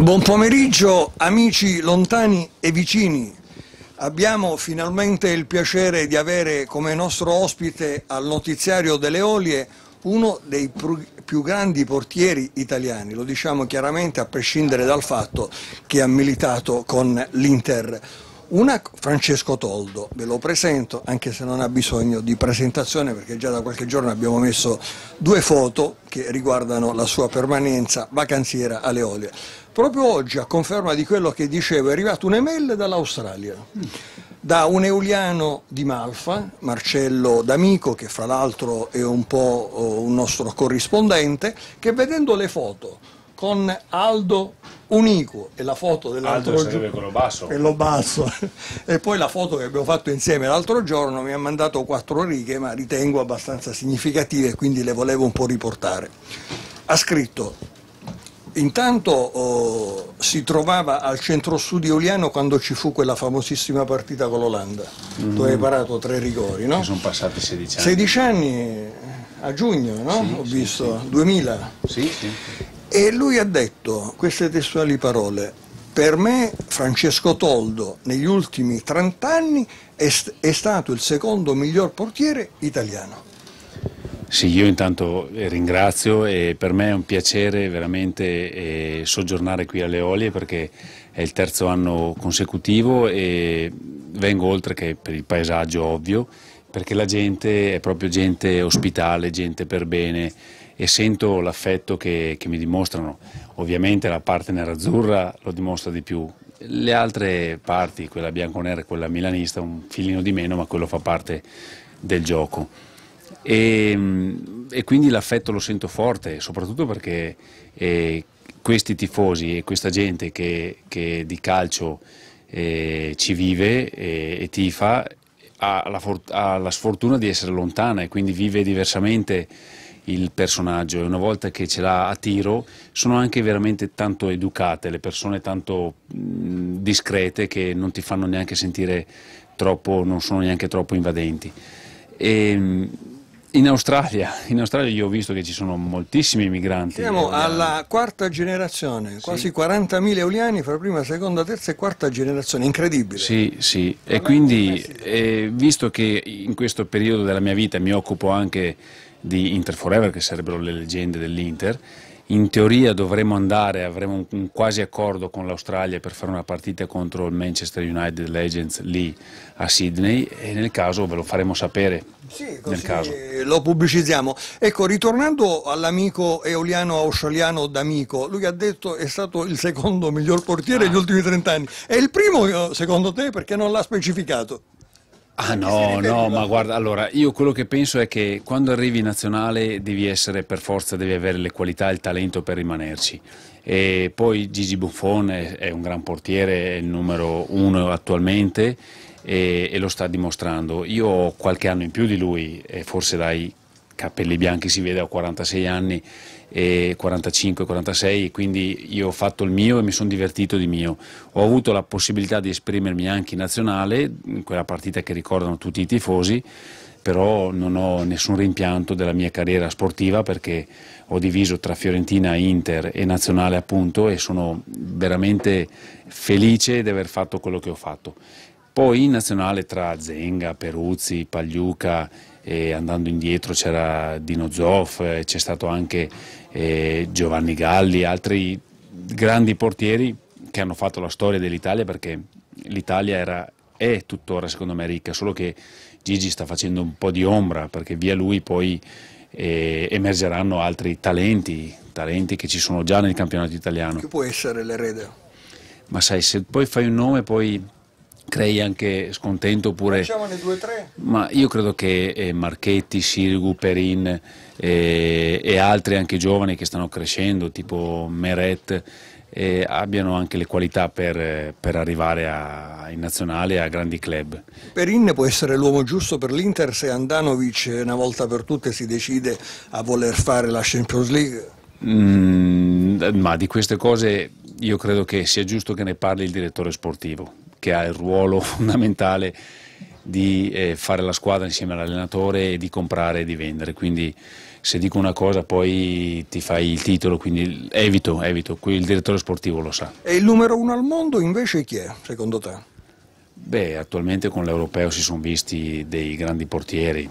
Buon pomeriggio amici lontani e vicini. Abbiamo finalmente il piacere di avere come nostro ospite al notiziario delle Olie uno dei più grandi portieri italiani, lo diciamo chiaramente a prescindere dal fatto che ha militato con l'Inter. Una, Francesco Toldo, ve lo presento, anche se non ha bisogno di presentazione perché già da qualche giorno abbiamo messo due foto che riguardano la sua permanenza vacanziera alle Olie. Proprio oggi, a conferma di quello che dicevo, è arrivato un'email dall'Australia, da un euliano di Malfa, Marcello D'Amico, che fra l'altro è un po' eh, un nostro corrispondente, che vedendo le foto con Aldo unico è la foto dell'altro giorno quello basso. quello basso e poi la foto che abbiamo fatto insieme l'altro giorno mi ha mandato quattro righe ma ritengo abbastanza significative quindi le volevo un po' riportare ha scritto intanto oh, si trovava al centro sud Iuliano quando ci fu quella famosissima partita con l'Olanda mm. dove hai parato tre rigori no? sono passati 16 anni 16 anni eh, a giugno, no? Sì, Ho visto, sì. 2000. Sì, sì. E lui ha detto queste testuali parole, per me Francesco Toldo negli ultimi 30 anni è, st è stato il secondo miglior portiere italiano. Sì, io intanto eh, ringrazio e per me è un piacere veramente eh, soggiornare qui alle Olie perché è il terzo anno consecutivo e vengo oltre che per il paesaggio ovvio perché la gente è proprio gente ospitale, gente per bene, e sento l'affetto che, che mi dimostrano. Ovviamente la parte nerazzurra lo dimostra di più, le altre parti, quella bianconera e quella milanista, un filino di meno, ma quello fa parte del gioco. E, mm, e quindi l'affetto lo sento forte, soprattutto perché eh, questi tifosi e questa gente che, che di calcio eh, ci vive e, eh, e tifa ha la, ha la sfortuna di essere lontana e quindi vive diversamente il personaggio e una volta che ce l'ha a tiro sono anche veramente tanto educate, le persone tanto mh, discrete che non ti fanno neanche sentire troppo, non sono neanche troppo invadenti. E, in Australia, in Australia io ho visto che ci sono moltissimi migranti. Siamo euliani. alla quarta generazione, sì. quasi 40.000 euliani fra prima, seconda, terza e quarta generazione, incredibile. Sì, sì, e quindi eh, visto che in questo periodo della mia vita mi occupo anche di Inter Forever, che sarebbero le leggende dell'Inter. In teoria dovremmo andare, avremo un, un quasi accordo con l'Australia per fare una partita contro il Manchester United Legends lì a Sydney e nel caso ve lo faremo sapere. Sì, così lo pubblicizziamo. Ecco, ritornando all'amico eoliano australiano D'Amico, lui ha detto che è stato il secondo miglior portiere ah. degli ultimi 30 anni. È il primo, eh, secondo te, perché non l'ha specificato? Ah no, no, ma guarda, allora io quello che penso è che quando arrivi in nazionale devi essere per forza, devi avere le qualità e il talento per rimanerci. E poi Gigi Buffon è, è un gran portiere, è il numero uno attualmente e, e, lo sta dimostrando. Io ho qualche anno in più di lui, forse dai capelli bianchi si vede, ho 46 anni e 45, 46, quindi io ho fatto il mio e mi sono divertito di mio. Ho avuto la possibilità di esprimermi anche in nazionale, in quella partita che ricordano tutti i tifosi, però non ho nessun rimpianto della mia carriera sportiva perché ho diviso tra Fiorentina, Inter e Nazionale appunto e sono veramente felice di aver fatto quello che ho fatto. Poi in Nazionale tra Zenga, Peruzzi, Pagliuca e andando indietro c'era Dino Zoff, eh, c'è stato anche eh, Giovanni Galli, altri grandi portieri che hanno fatto la storia dell'Italia perché l'Italia era, è tuttora secondo me ricca, solo che Gigi sta facendo un po' di ombra perché via lui poi eh, emergeranno altri talenti, talenti che ci sono già nel campionato italiano. Chi può essere l'erede? Ma sai, se poi fai un nome poi crei anche scontento oppure... Facciamone due o tre. Ma io credo che eh, Marchetti, Sirigu, Perin eh, e altri anche giovani che stanno crescendo, tipo Meret, eh, abbiano anche le qualità per, per arrivare a, in nazionale a grandi club. Perin può essere l'uomo giusto per l'Inter se Andanovic una volta per tutte si decide a voler fare la Champions League? Mm, ma di queste cose io credo che sia giusto che ne parli il direttore sportivo che ha il ruolo fondamentale di eh, fare la squadra insieme all'allenatore e di comprare e di vendere. Quindi se dico una cosa poi ti fai il titolo, quindi evito, evito, qui il direttore sportivo lo sa. E il numero uno al mondo invece chi è, secondo te? Beh, attualmente con l'europeo si sono visti dei grandi portieri,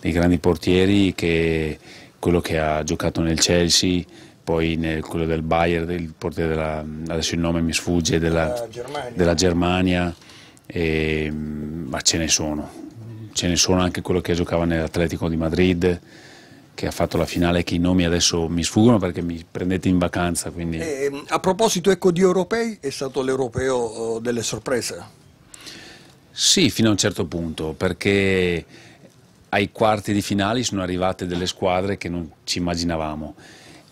dei grandi portieri che quello che ha giocato nel Chelsea poi nel, quello del Bayer, il portiere della, adesso il nome mi sfugge, della, Germania, della Germania e, ma ce ne sono, ce ne sono anche quello che giocava nell'Atletico di Madrid che ha fatto la finale che i nomi adesso mi sfuggono perché mi prendete in vacanza. Quindi... Eh, a proposito ecco, di europei, è stato l'europeo eh, delle sorprese? Sì, fino a un certo punto, perché ai quarti di finale sono arrivate delle squadre che non ci immaginavamo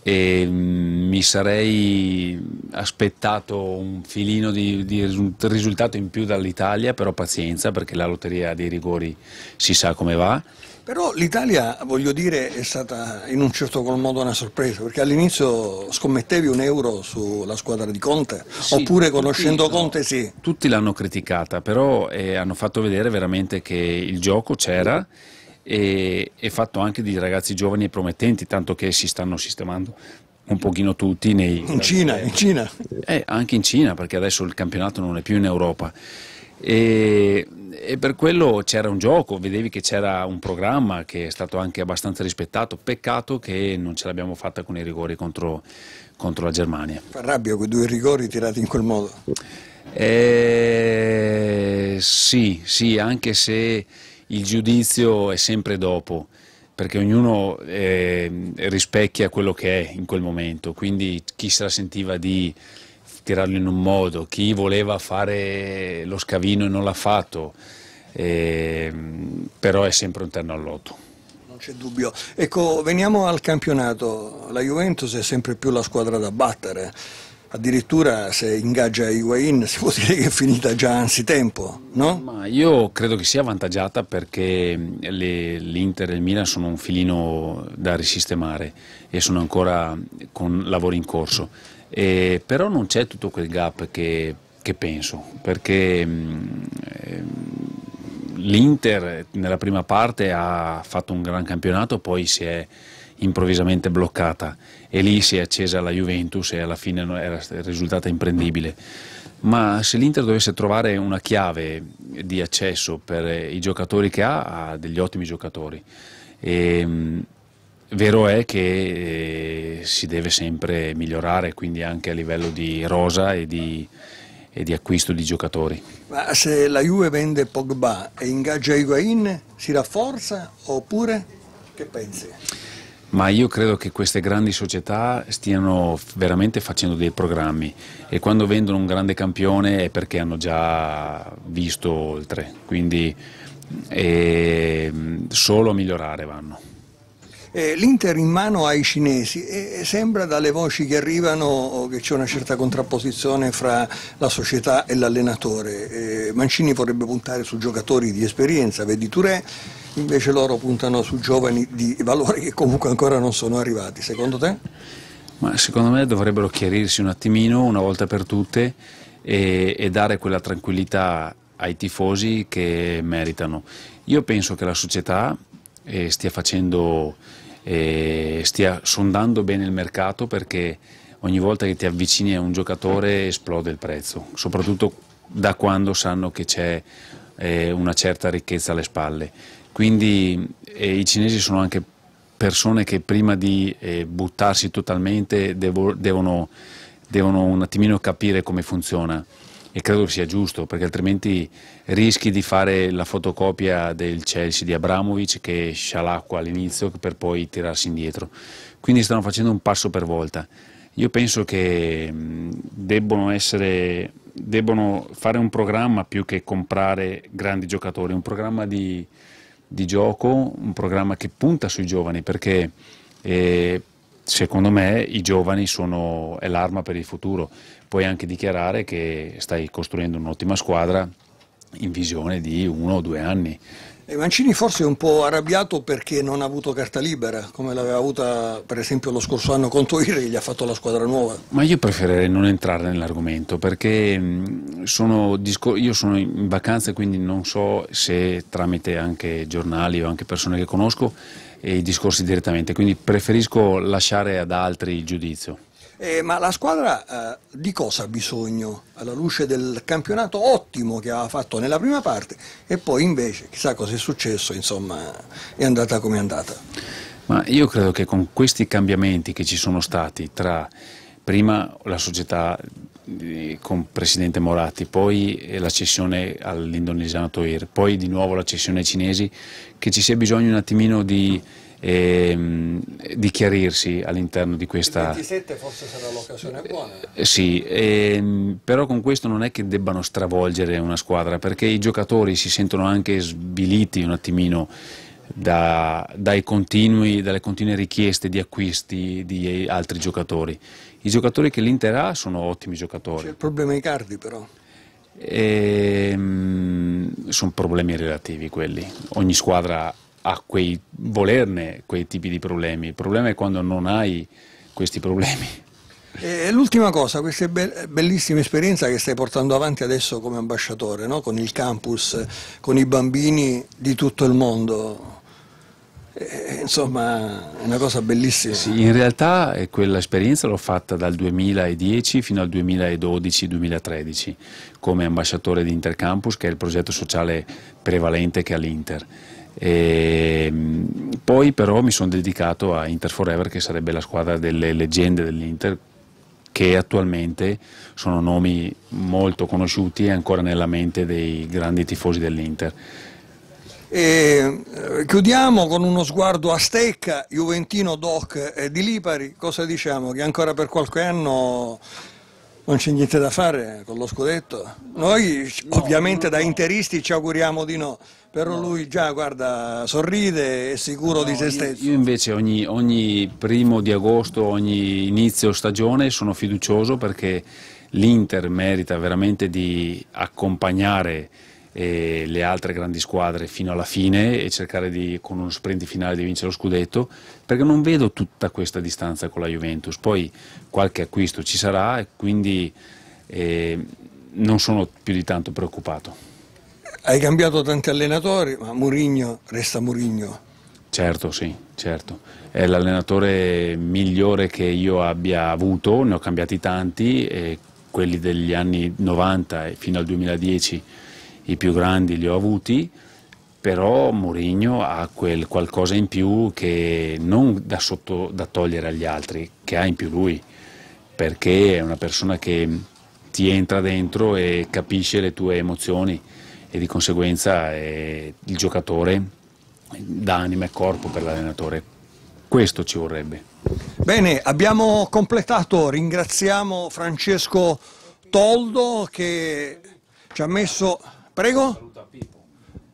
e mm, mi sarei aspettato un filino di, di risultato in più dall'Italia, però pazienza perché la lotteria dei rigori si sa come va. Però l'Italia, voglio dire, è stata in un certo qual modo una sorpresa, perché all'inizio scommettevi un euro sulla squadra di Conte, sì, oppure conoscendo tutti, Conte sì. Tutti l'hanno criticata, però eh, hanno fatto vedere veramente che il gioco c'era e, e fatto anche di ragazzi giovani e promettenti, tanto che si stanno sistemando un pochino tutti nei... In Cina, eh, in Cina. Eh, anche in Cina, perché adesso il campionato non è più in Europa. E, e per quello c'era un gioco, vedevi che c'era un programma che è stato anche abbastanza rispettato. Peccato che non ce l'abbiamo fatta con i rigori contro, contro la Germania. Fa rabbia quei due rigori tirati in quel modo? Eh, sì, sì, anche se il giudizio è sempre dopo, perché ognuno eh, rispecchia quello che è in quel momento, quindi chi se la sentiva di tirarlo in un modo, chi voleva fare lo scavino e non l'ha fatto, eh, però è sempre un terno all'otto Non c'è dubbio. Ecco, veniamo al campionato. La Juventus è sempre più la squadra da battere. Addirittura se ingaggia Higuain si può dire che è finita già anzitempo, no? Ma io credo che sia avvantaggiata perché mm, l'Inter e il Milan sono un filino da risistemare e sono ancora con lavori in corso. E, però non c'è tutto quel gap che, che penso, perché mm, ehm, l'Inter nella prima parte ha fatto un gran campionato, poi si è improvvisamente bloccata e lì si è accesa la Juventus e alla fine era risultata imprendibile. Ma se l'Inter dovesse trovare una chiave di accesso per eh, i giocatori che ha, ha degli ottimi giocatori. E, ehm, Vero è che eh, si deve sempre migliorare, quindi anche a livello di rosa e di, e di, acquisto di giocatori. Ma se la Juve vende Pogba e ingaggia Higuain, si rafforza oppure che pensi? Ma io credo che queste grandi società stiano veramente facendo dei programmi e quando vendono un grande campione è perché hanno già visto oltre, quindi ehm, solo a migliorare vanno. Eh, L'Inter in mano ai cinesi e sembra dalle voci che arrivano oh, che c'è una certa contrapposizione fra la società e l'allenatore. Eh, Mancini vorrebbe puntare su giocatori di esperienza, vedi Touré, invece loro puntano su giovani di valore che comunque ancora non sono arrivati. Secondo te? Ma secondo me dovrebbero chiarirsi un attimino, una volta per tutte, e, e dare quella tranquillità ai tifosi che meritano. Io penso che la società eh, stia facendo stia sondando bene il mercato perché ogni volta che ti avvicini a un giocatore esplode il prezzo, soprattutto da quando sanno che c'è eh, una certa ricchezza alle spalle. Quindi eh, i cinesi sono anche persone che prima di eh, buttarsi totalmente devo, devono, devono un attimino capire come funziona e credo che sia giusto perché altrimenti rischi di fare la fotocopia del Chelsea di Abramovic che scialacqua all'inizio per poi tirarsi indietro. Quindi stanno facendo un passo per volta. Io penso che mm, debbono, essere, debbono fare un programma più che comprare grandi giocatori, un programma di, di gioco, un programma che punta sui giovani perché eh, secondo me i giovani sono, è l'arma per il futuro. Puoi anche dichiarare che stai costruendo un'ottima squadra in visione di uno o due anni. E Mancini forse è un po' arrabbiato perché non ha avuto carta libera, come l'aveva avuta per esempio lo scorso anno con Iri, gli ha fatto la squadra nuova. Ma io preferirei non entrare nell'argomento perché mm, sono io sono in vacanza e quindi non so se tramite anche giornali o anche persone che conosco e eh, i discorsi direttamente, quindi preferisco lasciare ad altri il giudizio. Eh, ma la squadra eh, di cosa ha bisogno alla luce del campionato ottimo che aveva fatto nella prima parte e poi invece chissà cosa è successo, insomma è andata come è andata. Ma io credo che con questi cambiamenti che ci sono stati tra prima la società eh, con Presidente Moratti, poi la cessione all'indonesiano Toir, poi di nuovo la cessione ai cinesi, che ci sia bisogno un attimino di ehm, di chiarirsi all'interno di questa... Il 27 forse sarà l'occasione buona. Eh, sì, ehm, però con questo non è che debbano stravolgere una squadra, perché i giocatori si sentono anche sbiliti un attimino da, continui, dalle continue richieste di acquisti di altri giocatori. I giocatori che l'Inter ha sono ottimi giocatori. C'è il problema ai cardi però. Ehm, sono problemi relativi quelli. Ogni squadra a quei volerne quei tipi di problemi. Il problema è quando non hai questi problemi. E l'ultima cosa, questa bellissima esperienza che stai portando avanti adesso come ambasciatore, no? con il campus, con i bambini di tutto il mondo. E, insomma, è una cosa bellissima. Sì, in realtà quell'esperienza l'ho fatta dal 2010 fino al 2012-2013 come ambasciatore di Intercampus, che è il progetto sociale prevalente che ha l'Inter. E ehm, poi però mi sono dedicato a Inter Forever, che sarebbe la squadra delle leggende dell'Inter, che attualmente sono nomi molto conosciuti e ancora nella mente dei grandi tifosi dell'Inter. E ehm, chiudiamo con uno sguardo a Stecca, Juventino Doc eh, di Lipari. Cosa diciamo? Che ancora per qualche anno non c'è niente da fare con lo scudetto. Noi no, ovviamente no, da interisti ci auguriamo di no, però no. lui già guarda, sorride, è sicuro di se stesso. Io, io invece ogni, ogni, primo di agosto, ogni inizio stagione sono fiducioso perché l'Inter merita veramente di accompagnare e le altre grandi squadre fino alla fine e cercare di, con uno sprint finale di vincere lo scudetto, perché non vedo tutta questa distanza con la Juventus. Poi qualche acquisto ci sarà e quindi eh, non sono più di tanto preoccupato. Hai cambiato tanti allenatori, ma Mourinho resta Mourinho. Certo, sì, certo. È l'allenatore migliore che io abbia avuto, ne ho cambiati tanti, quelli degli anni 90 fino al 2010 i più grandi li ho avuti, però Mourinho ha quel qualcosa in più che non da, sotto, da togliere agli altri, che ha in più lui, perché è una persona che ti entra dentro e capisce le tue emozioni e di conseguenza è il giocatore dà anima e corpo per l'allenatore. Questo ci vorrebbe. Bene, abbiamo completato, ringraziamo Francesco Toldo che ci ha messo Prego? Saluta Pippo.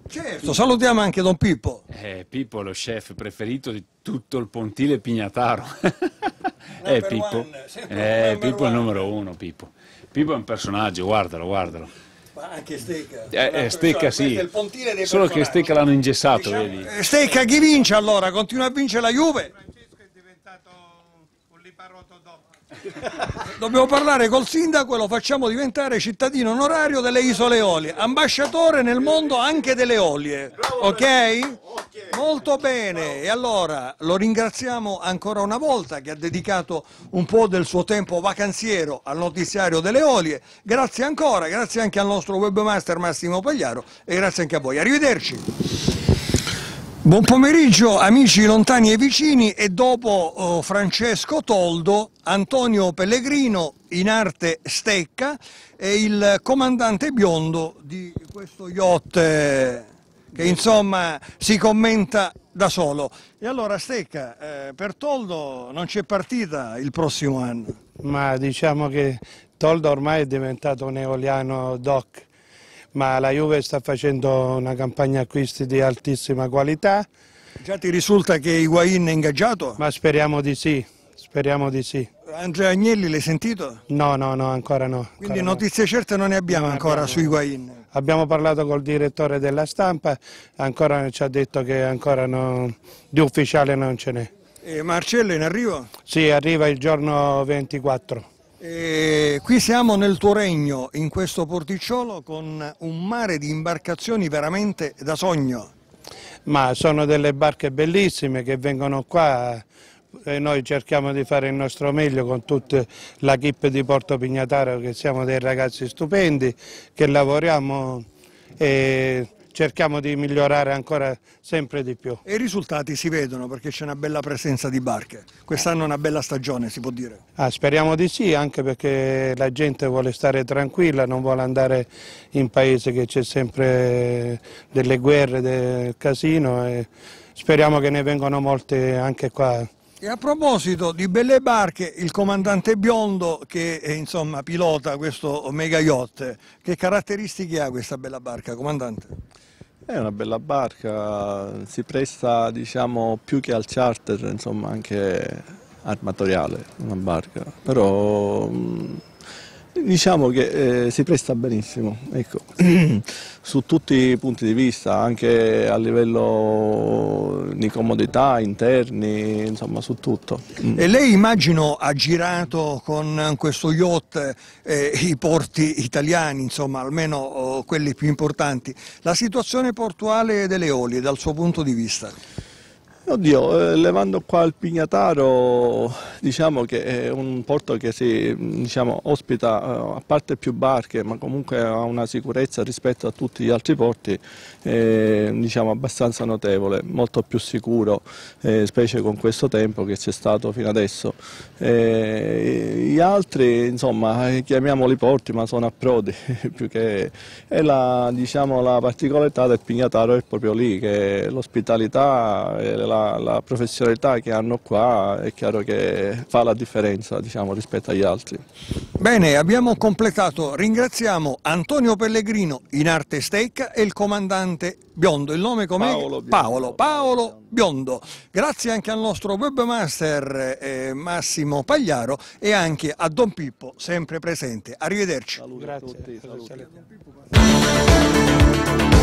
Certo, salutiamo anche Don Pippo. Eh, Pippo è lo chef preferito di tutto il pontile Pignataro. eh, Pippo. One, eh, Pippo è il numero uno, Pippo. Pippo è un personaggio, guardalo, guardalo. Ma anche Stecca. Eh, eh Stecca sì. Solo che Stecca l'hanno ingessato, diciamo, vedi. Eh, Stecca chi vince allora? Continua a vincere la Juve. Francesco è diventato Dobbiamo parlare col sindaco e lo facciamo diventare cittadino onorario delle isole Eolie, ambasciatore nel mondo anche delle Eolie, ok? Molto bene, e allora lo ringraziamo ancora una volta che ha dedicato un po' del suo tempo vacanziero al notiziario delle Eolie, grazie ancora, grazie anche al nostro webmaster Massimo Pagliaro e grazie anche a voi, arrivederci! Buon pomeriggio amici lontani e vicini e dopo oh, Francesco Toldo, Antonio Pellegrino in arte Stecca e il comandante biondo di questo yacht che insomma si commenta da solo. E allora Stecca, eh, per Toldo non c'è partita il prossimo anno? Ma diciamo che Toldo ormai è diventato un eoliano doc ma la Juve sta facendo una campagna acquisti di altissima qualità. Già ti risulta che Higuain è ingaggiato? Ma speriamo di sì, speriamo di sì. Andrea Agnelli l'hai sentito? No, no, no, ancora no. Quindi notizie no. certe non ne abbiamo non ancora abbiamo. su Higuain? Abbiamo parlato col direttore della stampa, ancora ci ha detto che ancora non, di ufficiale non ce n'è. E Marcello in arrivo? Sì, arriva il giorno 24. E qui siamo nel tuo regno, in questo porticciolo, con un mare di imbarcazioni veramente da sogno. Ma sono delle barche bellissime che vengono qua e noi cerchiamo di fare il nostro meglio con tutta la chip di Porto Pignataro che siamo dei ragazzi stupendi che lavoriamo e cerchiamo di migliorare ancora sempre di più. E i risultati si vedono perché c'è una bella presenza di barche, quest'anno è una bella stagione si può dire? Ah, speriamo di sì, anche perché la gente vuole stare tranquilla, non vuole andare in paese che c'è sempre delle guerre, del casino e speriamo che ne vengano molte anche qua. E a proposito di belle barche, il comandante Biondo che eh, insomma pilota questo mega yacht, che caratteristiche ha questa bella barca, comandante? È una bella barca, si presta diciamo, più che al charter, insomma anche armatoriale, una barca, però mm, Diciamo che eh, si presta benissimo, ecco. su tutti i punti di vista, anche a livello di comodità, interni, insomma su tutto. Mm. E lei immagino ha girato con questo yacht eh, i porti italiani, insomma almeno oh, quelli più importanti, la situazione portuale delle Oli dal suo punto di vista? Oddio, eh, levando qua il Pignataro Diciamo che è un porto che si, diciamo, ospita eh, a parte più barche ma comunque ha una sicurezza rispetto a tutti gli altri porti eh, diciamo, abbastanza notevole, molto più sicuro, eh, specie con questo tempo che c'è stato fino adesso. Eh, gli altri, insomma, eh, chiamiamoli porti ma sono approdi più che... E la, diciamo, la particolarità del Pignataro è proprio lì, che l'ospitalità e la, la professionalità che hanno qua è chiaro che fa la differenza diciamo, rispetto agli altri. Bene, abbiamo completato. Ringraziamo Antonio Pellegrino in arte stecca e il comandante Biondo. Il nome com'è? Paolo, Paolo, Paolo Biondo. Grazie anche al nostro webmaster eh, Massimo Pagliaro e anche a Don Pippo, sempre presente. Arrivederci. Saluti Grazie. a tutti. Saluti. Saluti.